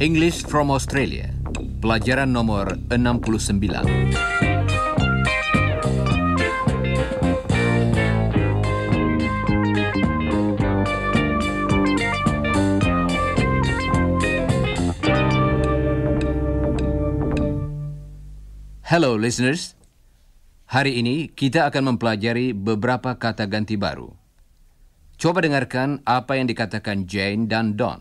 English from Australia, pelajaran nomor 69. Hello, listeners. Hari ini kita akan mempelajari beberapa kata ganti baru. Coba dengarkan apa yang dikatakan Jane dan Don.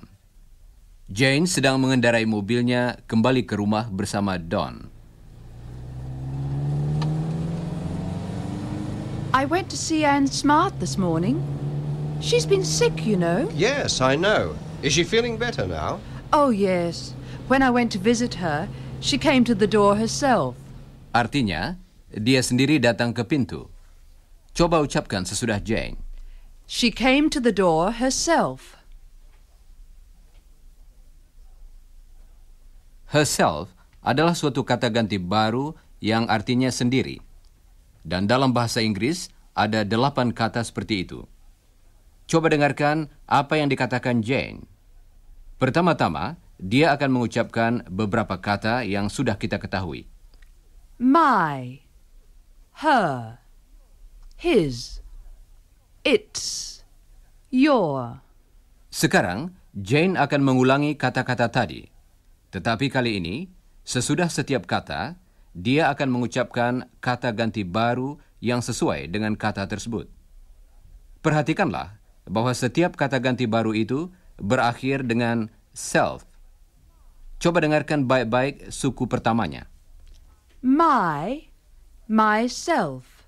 Jane sedang mengendarai mobilnya kembali ke rumah bersama Don. I went to see Anne Smart this morning. She's been sick, you know. Yes, I know. Is she feeling better now? Oh, yes. When I went to visit her, she came to the door herself. Artinya, dia sendiri datang ke pintu. Coba ucapkan sesudah Jane. She came to the door herself. Herself adalah suatu kata ganti baru yang artinya sendiri. Dan dalam bahasa Inggris ada delapan kata seperti itu. Coba dengarkan apa yang dikatakan Jane. Pertama-tama, dia akan mengucapkan beberapa kata yang sudah kita ketahui. My her, his, its, your. Sekarang, Jane akan mengulangi kata-kata tadi. Tetapi kali ini, sesudah setiap kata, dia akan mengucapkan kata ganti baru yang sesuai dengan kata tersebut. Perhatikanlah bahwa setiap kata ganti baru itu berakhir dengan self. Coba dengarkan baik-baik suku pertamanya. My myself,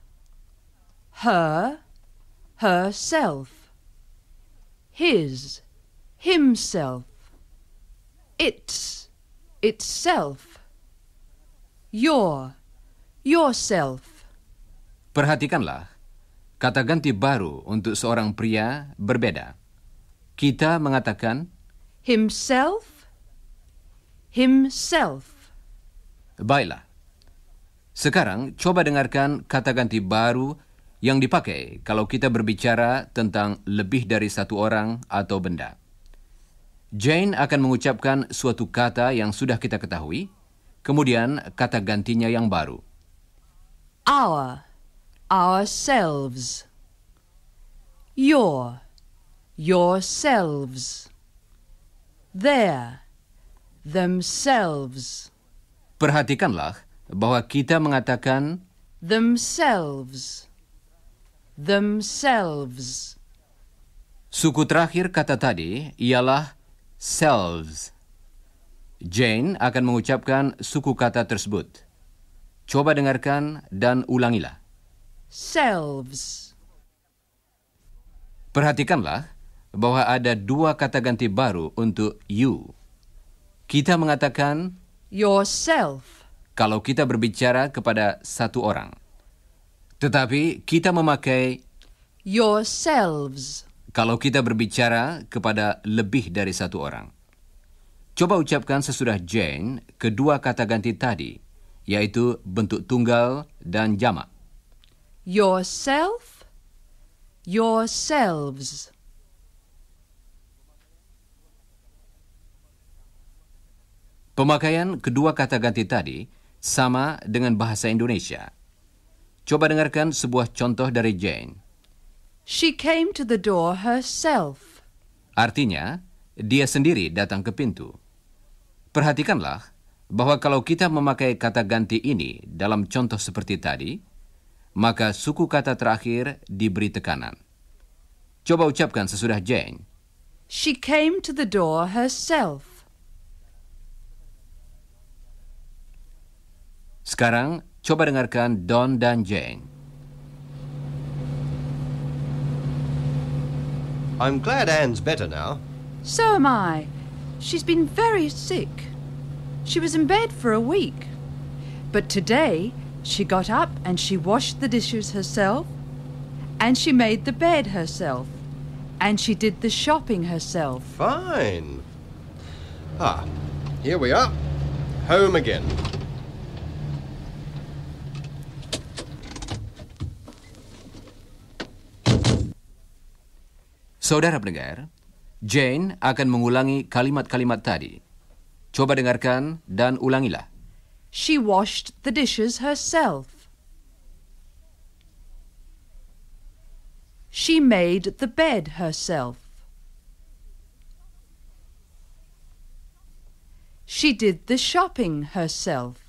her, herself, his, himself, its, itself, your, yourself. Perhatikanlah, kata ganti baru untuk seorang pria berbeda. Kita mengatakan himself, himself. Baiklah, sekarang, coba dengarkan kata ganti baru yang dipakai kalau kita berbicara tentang lebih dari satu orang atau benda. Jane akan mengucapkan suatu kata yang sudah kita ketahui, kemudian kata gantinya yang baru. Our, ourselves. Your, yourselves. Their, themselves. Perhatikanlah bahwa kita mengatakan themselves themselves suku terakhir kata tadi ialah selves Jane akan mengucapkan suku kata tersebut coba dengarkan dan ulangilah selves perhatikanlah bahwa ada dua kata ganti baru untuk you kita mengatakan yourself kalau kita berbicara kepada satu orang. Tetapi kita memakai yourselves kalau kita berbicara kepada lebih dari satu orang. Coba ucapkan sesudah Jane kedua kata ganti tadi, yaitu bentuk tunggal dan jamak. Yourself, yourselves. Pemakaian kedua kata ganti tadi sama dengan bahasa Indonesia. Coba dengarkan sebuah contoh dari Jane. She came to the door herself. Artinya, dia sendiri datang ke pintu. Perhatikanlah bahwa kalau kita memakai kata ganti ini dalam contoh seperti tadi, maka suku kata terakhir diberi tekanan. Coba ucapkan sesudah Jane. She came to the door herself. Sekarang, coba dengarkan Don dan Jane. I'm glad Anne's better now. So am I. She's been very sick. She was in bed for a week. But today, she got up and she washed the dishes herself, and she made the bed herself, and she did the shopping herself. Fine. Ah, here we are. Home again. Saudara pendengar, Jane akan mengulangi kalimat-kalimat tadi. Coba dengarkan dan ulangilah. She washed the dishes herself. She made the bed herself. She did the shopping herself.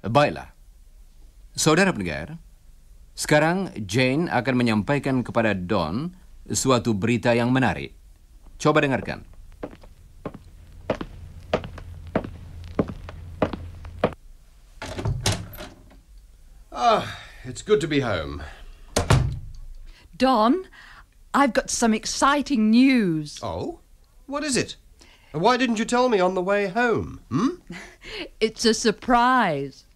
Baiklah. Saudara pendengar, Sekarang Jane akan menyampaikan kepada Don suatu berita yang menarik. Coba dengarkan. Ah, it's good to be home. Don, I've got some exciting news. Oh? What is it? Why didn't you tell me on the way home? Hmm? it's a surprise.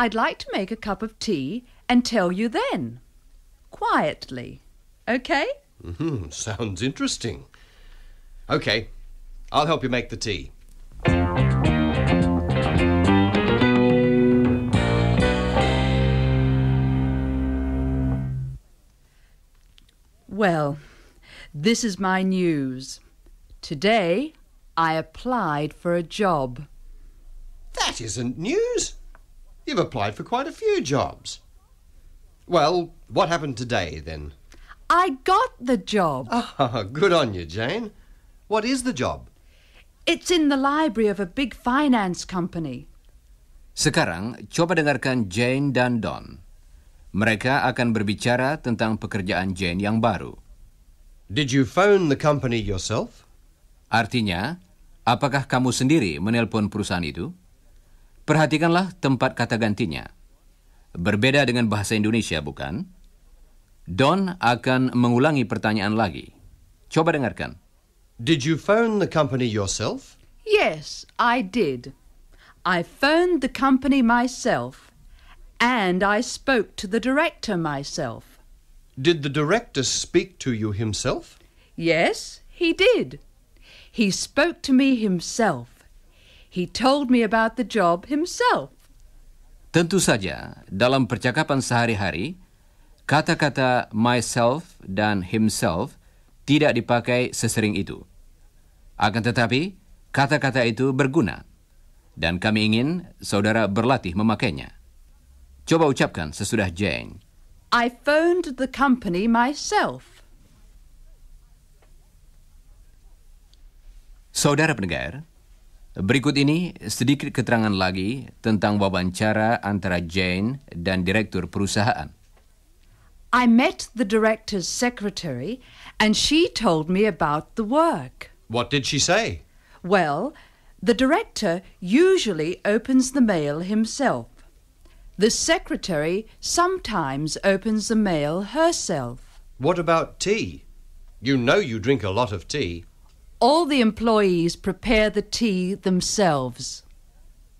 I'd like to make a cup of tea and tell you then. Quietly. Okay? Mm-hmm. Sounds interesting. Okay, I'll help you make the tea. Well, this is my news. Today, I applied for a job. That isn't news. You've applied for quite a few jobs. Well, what happened today then? I got the job. Oh, good on you, Jane. What is the job? It's in the library of a big finance company. Sekarang, coba dengarkan Jane dan Don. Mereka akan berbicara tentang pekerjaan Jane yang baru. Did you phone the company yourself? Artinya, apakah kamu sendiri menelpon perusahaan itu? Perhatikanlah tempat kata gantinya. Berbeda dengan bahasa Indonesia, bukan? Don akan mengulangi pertanyaan lagi. Coba dengarkan. Did you phone the company yourself? Yes, I did. I phoned the company myself and I spoke to the director myself. Did the director speak to you himself? Yes, he did. He spoke to me himself. He told me about the job himself. Tentu saja, dalam percakapan sehari-hari, kata-kata myself dan himself tidak dipakai sesering itu. Akan tetapi, kata-kata itu berguna, dan kami ingin saudara berlatih memakainya. Coba ucapkan sesudah Jane. I phoned the company myself. Saudara pendengar, Berikut ini sedikit keterangan lagi tentang wawancara antara Jane dan direktur perusahaan. I met the director's secretary and she told me about the work. What did she say? Well, the director usually opens the mail himself. The secretary sometimes opens the mail herself. What about tea? You know you drink a lot of tea. All the employees prepare the tea themselves.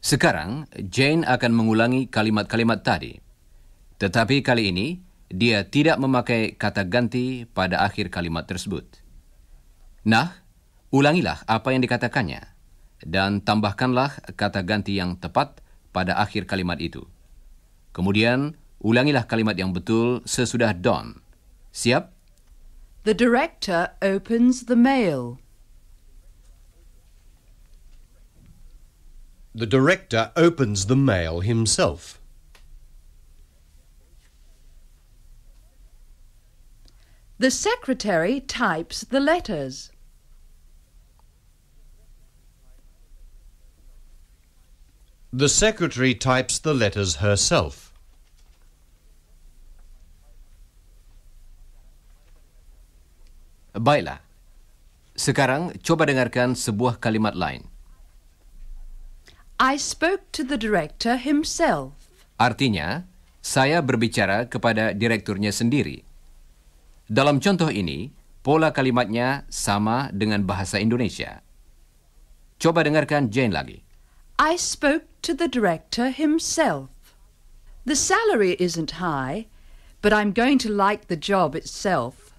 Sekarang, Jane akan mengulangi kalimat-kalimat tadi. Tetapi kali ini, dia tidak memakai kata ganti pada akhir kalimat tersebut. Nah, ulangilah apa yang dikatakannya dan tambahkanlah kata ganti yang tepat pada akhir kalimat itu. Kemudian, ulangilah kalimat yang betul sesudah Don. Siap? The director opens the mail. the director opens the mail himself. The secretary types the letters. The secretary types the letters herself. Baiklah. Sekarang coba dengarkan sebuah kalimat lain. I spoke to the director himself. Artinya, saya berbicara kepada direkturnya sendiri. Dalam contoh ini, pola kalimatnya sama dengan bahasa Indonesia. Coba dengarkan Jane lagi. I spoke to the director himself. The salary isn't high, but I'm going to like the job itself.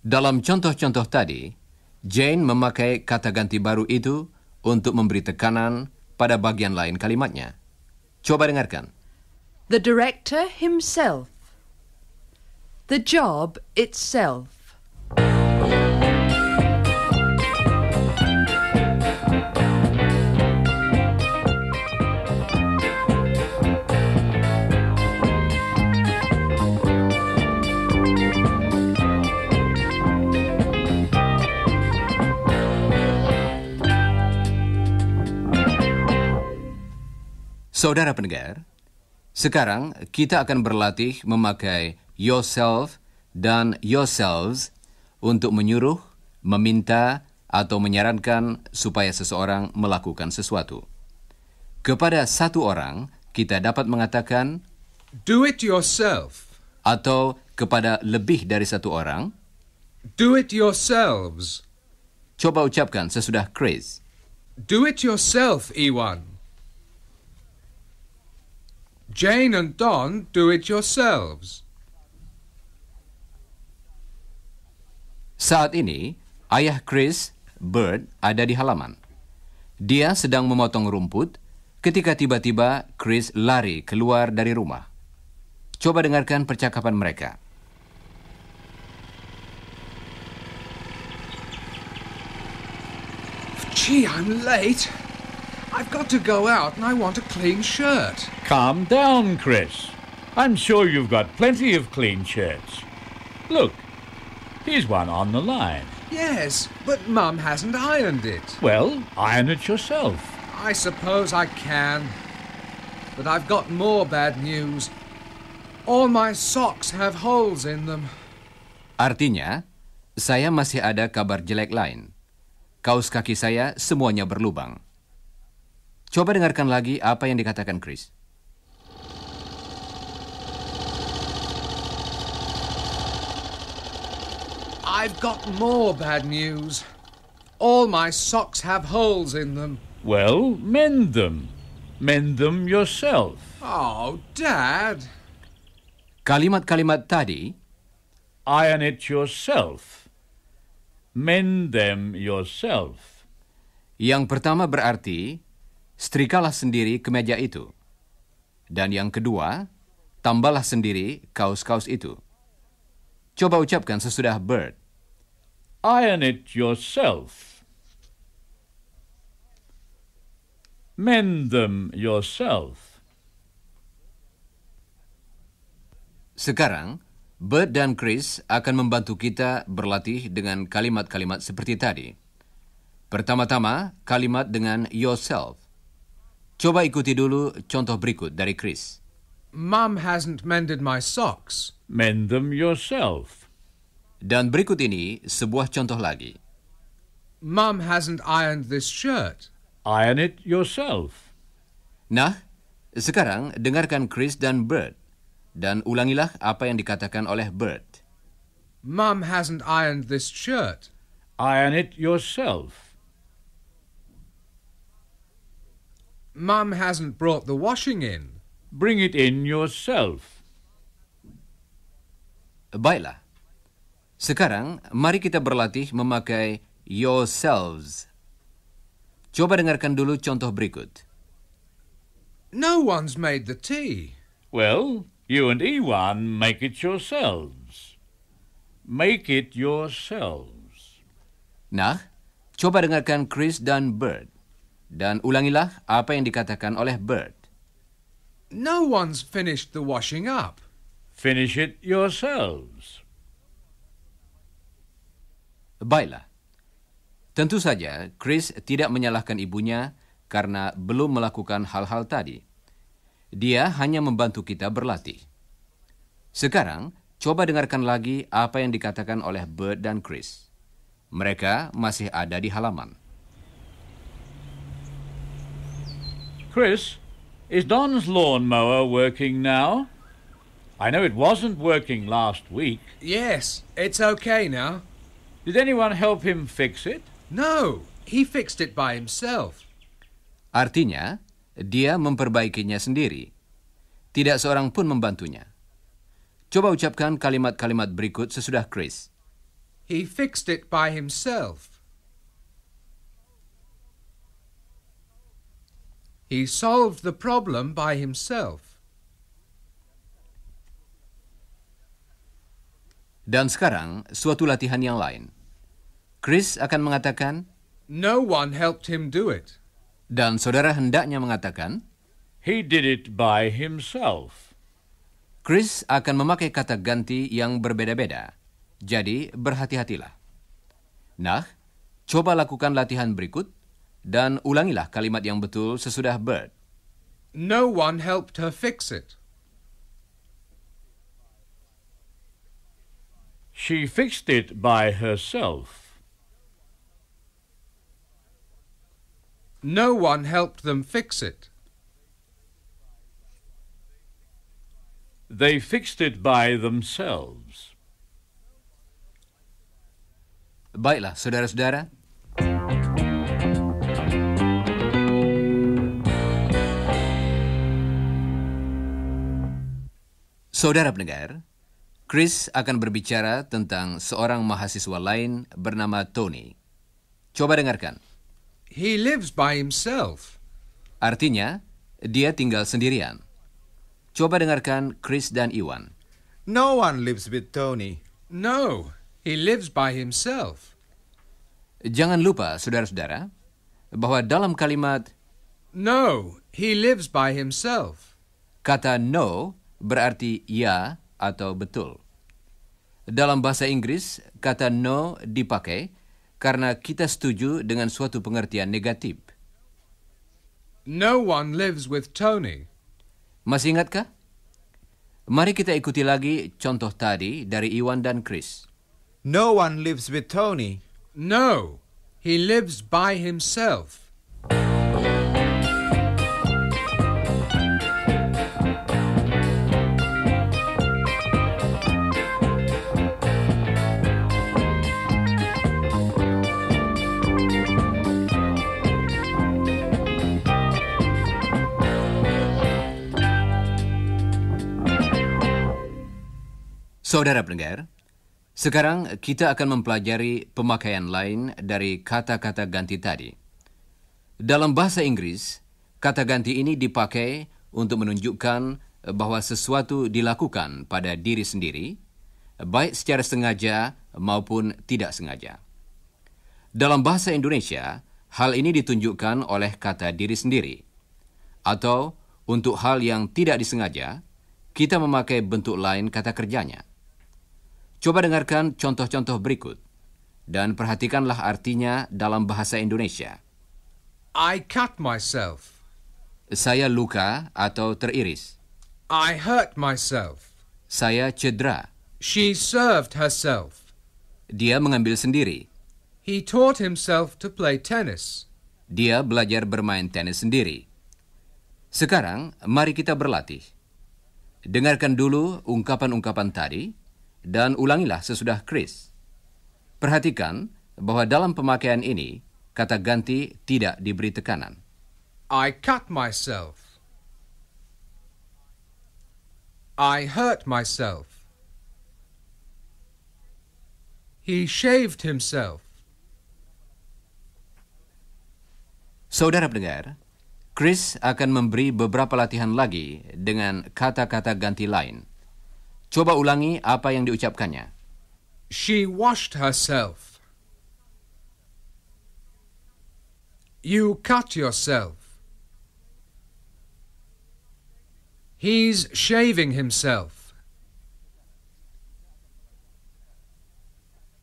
Dalam contoh-contoh tadi, Jane memakai kata ganti baru itu untuk memberi tekanan pada bagian lain kalimatnya. Coba dengarkan. The director himself. The job itself. Saudara pendengar, sekarang kita akan berlatih memakai yourself dan yourselves untuk menyuruh, meminta, atau menyarankan supaya seseorang melakukan sesuatu. Kepada satu orang, kita dapat mengatakan do it yourself atau kepada lebih dari satu orang do it yourselves. Coba ucapkan sesudah Chris. Do it yourself, Iwan. Jane and Don do it yourselves. Saat ini, ayah Chris, Bird, ada di halaman. Dia sedang memotong rumput ketika tiba-tiba Chris lari keluar dari rumah. Coba dengarkan percakapan mereka. Gee, I'm late. I've got to go out and I want a clean shirt. Calm down, Chris. I'm sure you've got plenty of clean shirts. Look, here's one on the line. Yes, but Mum hasn't ironed it. Well, iron it yourself. I suppose I can. But I've got more bad news. All my socks have holes in them. Artinya, saya masih ada kabar jelek lain. Kaos kaki saya semuanya berlubang. Coba dengarkan lagi apa yang dikatakan Chris. I've got more bad news. All my socks have holes in them. Well, mend them. Mend them yourself. Oh, Dad. Kalimat-kalimat tadi. Iron it yourself. Mend them yourself. Yang pertama berarti Setrikalah sendiri ke meja itu. Dan yang kedua, tambahlah sendiri kaos-kaos itu. Coba ucapkan sesudah Bird. Iron it yourself. Mend them yourself. Sekarang, Bert dan Chris akan membantu kita berlatih dengan kalimat-kalimat seperti tadi. Pertama-tama, kalimat dengan yourself. Coba ikuti dulu contoh berikut dari Chris. Mom hasn't mended my socks. Mend them yourself. Dan berikut ini sebuah contoh lagi. Mom hasn't ironed this shirt. Iron it yourself. Nah, sekarang dengarkan Chris dan Bert dan ulangilah apa yang dikatakan oleh Bert. Mom hasn't ironed this shirt. Iron it yourself. Mum hasn't brought the washing in. Bring it in yourself. Baiklah. Sekarang, mari kita berlatih memakai yourselves. Coba dengarkan dulu contoh berikut. No one's made the tea. Well, you and Ewan make it yourselves. Make it yourselves. Nah, coba dengarkan Chris dan Bert. Dan ulangilah apa yang dikatakan oleh Bert. No one's finished the washing up. Finish it yourselves. Baiklah. Tentu saja, Chris tidak menyalahkan ibunya karena belum melakukan hal-hal tadi. Dia hanya membantu kita berlatih. Sekarang, coba dengarkan lagi apa yang dikatakan oleh Bert dan Chris. Mereka masih ada di halaman. Chris, is Don's lawnmower working now? I know it wasn't working last week. Yes, it's okay now. Did anyone help him fix it? No, he fixed it by himself. Artinya, dia memperbaikinya sendiri. Tidak seorang pun membantunya. Coba ucapkan kalimat-kalimat berikut sesudah Chris. He fixed it by himself. He solved the problem by himself. Dan sekarang, suatu latihan yang lain. Chris akan mengatakan, No one helped him do it. Dan saudara hendaknya mengatakan, He did it by himself. Chris akan memakai kata ganti yang berbeda-beda. Jadi, berhati-hatilah. Nah, coba lakukan latihan berikut Dan ulangilah kalimat yang betul sesudah Bird. No one helped her fix it. She fixed it by herself. No one helped them fix it. They fixed it by themselves. Baiklah, saudara-saudara. Saudara pendengar, Chris akan berbicara tentang seorang mahasiswa lain bernama Tony. Coba dengarkan. He lives by himself. Artinya, dia tinggal sendirian. Coba dengarkan Chris dan Iwan. No one lives with Tony. No, he lives by himself. Jangan lupa, saudara-saudara, bahwa dalam kalimat No, he lives by himself. Kata no berarti ya atau betul. Dalam bahasa Inggris, kata no dipakai karena kita setuju dengan suatu pengertian negatif. No one lives with Tony. Masih ingatkah? Mari kita ikuti lagi contoh tadi dari Iwan dan Chris. No one lives with Tony. No, he lives by himself. Saudara pendengar, sekarang kita akan mempelajari pemakaian lain dari kata-kata ganti tadi. Dalam bahasa Inggris, kata ganti ini dipakai untuk menunjukkan bahwa sesuatu dilakukan pada diri sendiri, baik secara sengaja maupun tidak sengaja. Dalam bahasa Indonesia, hal ini ditunjukkan oleh kata diri sendiri. Atau untuk hal yang tidak disengaja, kita memakai bentuk lain kata kerjanya. Coba dengarkan contoh-contoh berikut dan perhatikanlah artinya dalam bahasa Indonesia. I cut myself. Saya luka atau teriris. I hurt myself. Saya cedera. She served herself. Dia mengambil sendiri. He taught himself to play tennis. Dia belajar bermain tenis sendiri. Sekarang, mari kita berlatih. Dengarkan dulu ungkapan-ungkapan tadi dan ulangilah sesudah Chris. Perhatikan bahwa dalam pemakaian ini, kata ganti tidak diberi tekanan. I cut myself. I hurt myself. He shaved himself. Saudara pendengar, Chris akan memberi beberapa latihan lagi dengan kata-kata ganti lain. Coba ulangi apa yang diucapkannya. She washed herself. You cut yourself. He's shaving himself.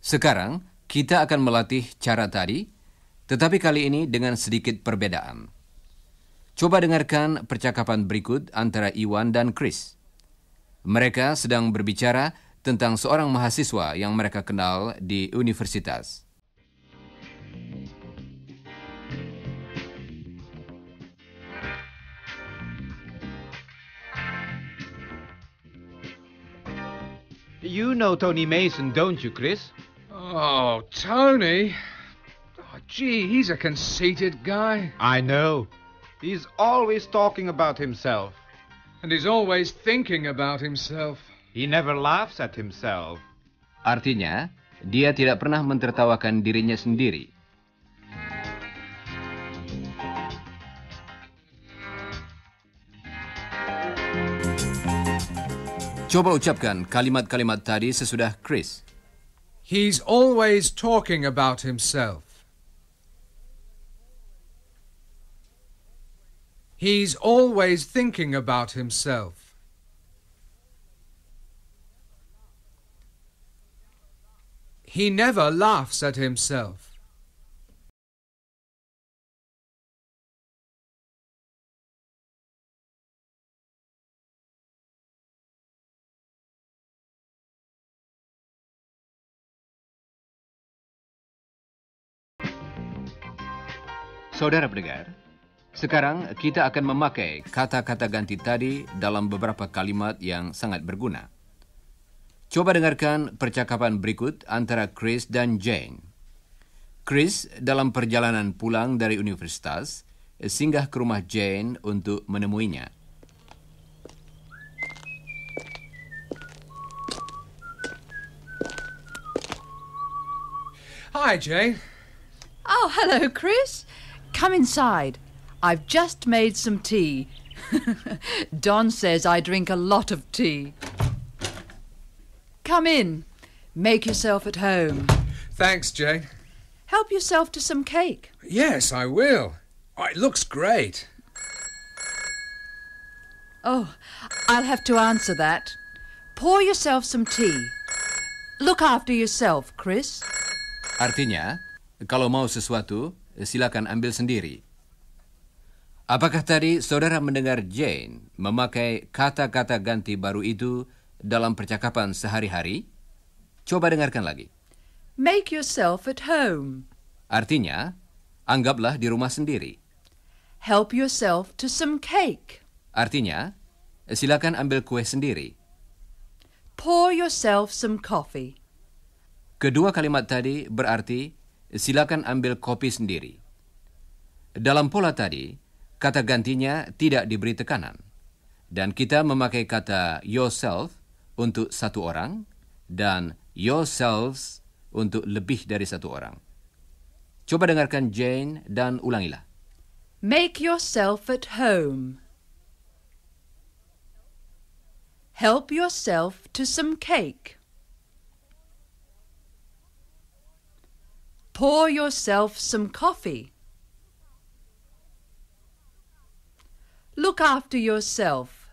Sekarang kita akan melatih cara tadi, tetapi kali ini dengan sedikit perbedaan. Coba dengarkan percakapan berikut antara Iwan dan Chris. Mereka sedang berbicara tentang seorang mahasiswa yang mereka kenal di universitas. You know Tony Mason, don't you, Chris? Oh, Tony. Oh, gee, he's a conceited guy. I know. He's always talking about himself. And he's always thinking about himself. He never laughs at himself. Artinya, dia tidak pernah mentertawakan dirinya sendiri. Coba ucapkan kalimat-kalimat tadi sesudah Chris. He's always talking about himself. He's always thinking about himself. He never laughs at himself. Saudara pendengar, Sekarang kita akan memakai kata-kata ganti tadi dalam beberapa kalimat yang sangat berguna. Coba dengarkan percakapan berikut antara Chris dan Jane. Chris dalam perjalanan pulang dari universitas singgah ke rumah Jane untuk menemuinya. Hi, Jane. Oh, hello, Chris. Come inside. I've just made some tea. Don says I drink a lot of tea. Come in. Make yourself at home. Thanks, Jane. Help yourself to some cake. Yes, I will. Oh, it looks great. Oh, I'll have to answer that. Pour yourself some tea. Look after yourself, Chris. Artinya, kalau mau sesuatu, silakan ambil sendiri. Apakah tadi saudara mendengar Jane memakai kata-kata ganti baru itu dalam percakapan sehari-hari? Coba dengarkan lagi. Make yourself at home. Artinya, anggaplah di rumah sendiri. Help yourself to some cake. Artinya, silakan ambil kue sendiri. Pour yourself some coffee. Kedua kalimat tadi berarti silakan ambil kopi sendiri. Dalam pola tadi, kata gantinya tidak diberi tekanan. Dan kita memakai kata yourself untuk satu orang dan yourselves untuk lebih dari satu orang. Coba dengarkan Jane dan ulangilah. Make yourself at home. Help yourself to some cake. Pour yourself some coffee. Look after yourself.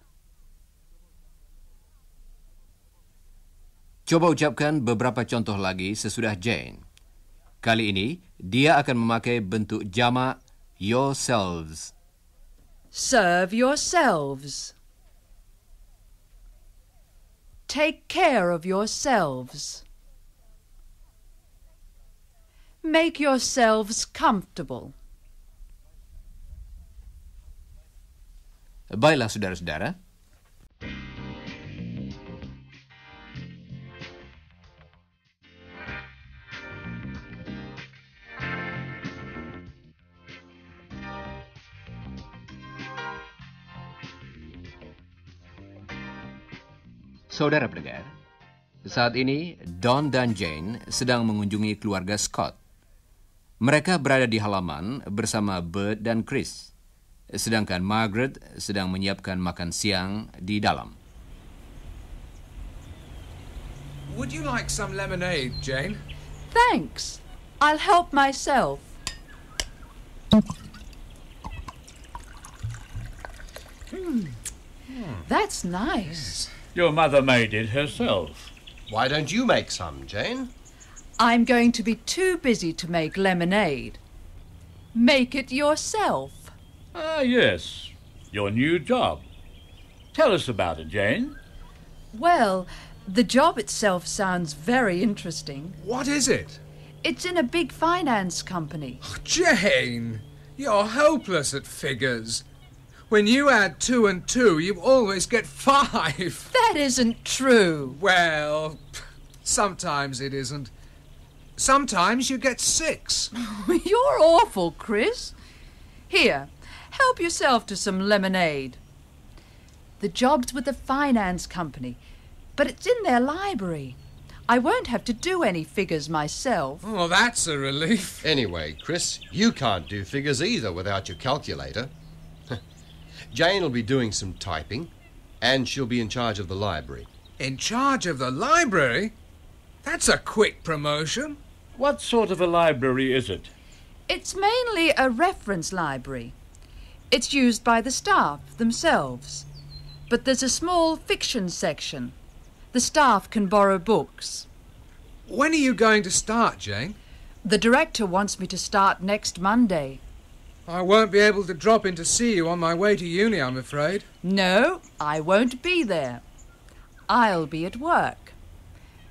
Coba ucapkan beberapa contoh lagi sesudah Jane. Kali ini, dia akan memakai bentuk jamak yourselves. Serve yourselves. Take care of yourselves. Make yourselves comfortable. Baiklah saudara-saudara. Saudara pendengar, saat ini Don dan Jane sedang mengunjungi keluarga Scott. Mereka berada di halaman bersama Bert dan Chris. sedangkan Margaret sedang menyiapkan makan siang di dalam. Would you like some lemonade, Jane? Thanks. I'll help myself. Mm. That's nice. Your mother made it herself. Why don't you make some, Jane? I'm going to be too busy to make lemonade. Make it yourself. Ah, yes, your new job. Tell us about it, Jane. Well, the job itself sounds very interesting. What is it? It's in a big finance company. Oh, Jane, you're hopeless at figures. When you add two and two, you always get five. That isn't true. Well, sometimes it isn't. Sometimes you get six. you're awful, Chris. Here, Help yourself to some lemonade. The job's with the finance company, but it's in their library. I won't have to do any figures myself. Oh, that's a relief. Anyway, Chris, you can't do figures either without your calculator. Jane will be doing some typing, and she'll be in charge of the library. In charge of the library? That's a quick promotion. What sort of a library is it? It's mainly a reference library. It's used by the staff themselves. But there's a small fiction section. The staff can borrow books. When are you going to start, Jane? The director wants me to start next Monday. I won't be able to drop in to see you on my way to uni, I'm afraid. No, I won't be there. I'll be at work.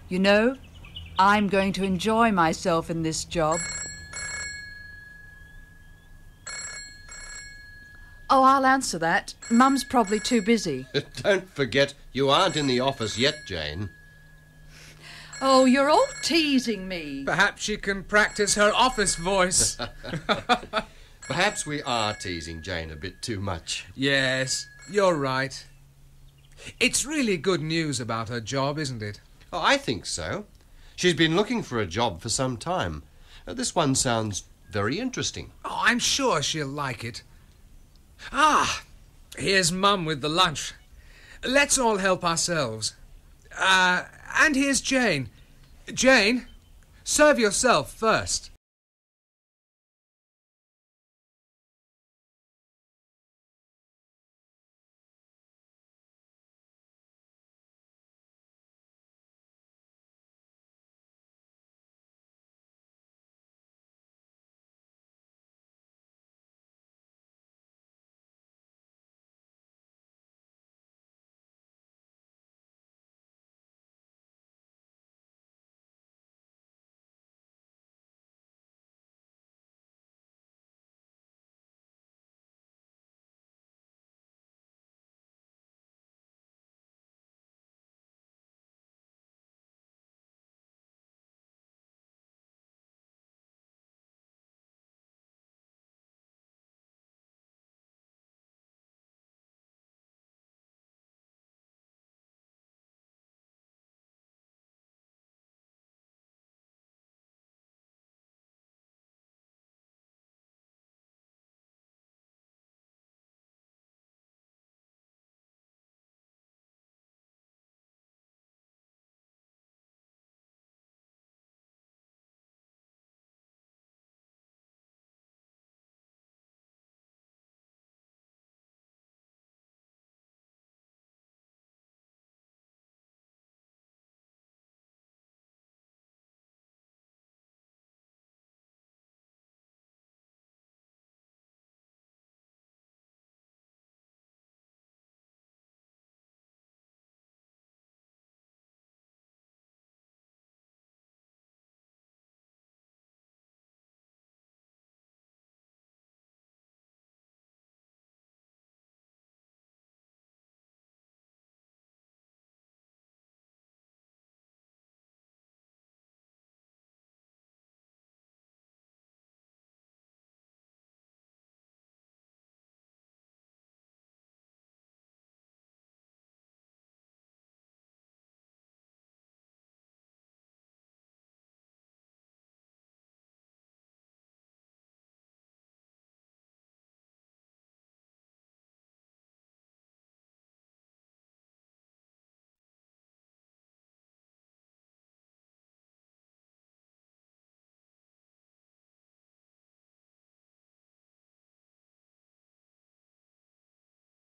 You know, I'm going to enjoy myself in this job. Oh, I'll answer that. Mum's probably too busy. Don't forget, you aren't in the office yet, Jane. Oh, you're all teasing me. Perhaps she can practice her office voice. Perhaps we are teasing Jane a bit too much. Yes, you're right. It's really good news about her job, isn't it? Oh, I think so. She's been looking for a job for some time. Uh, this one sounds very interesting. Oh, I'm sure she'll like it. Ah, here's Mum with the lunch. Let's all help ourselves. Uh, and here's Jane. Jane, serve yourself first.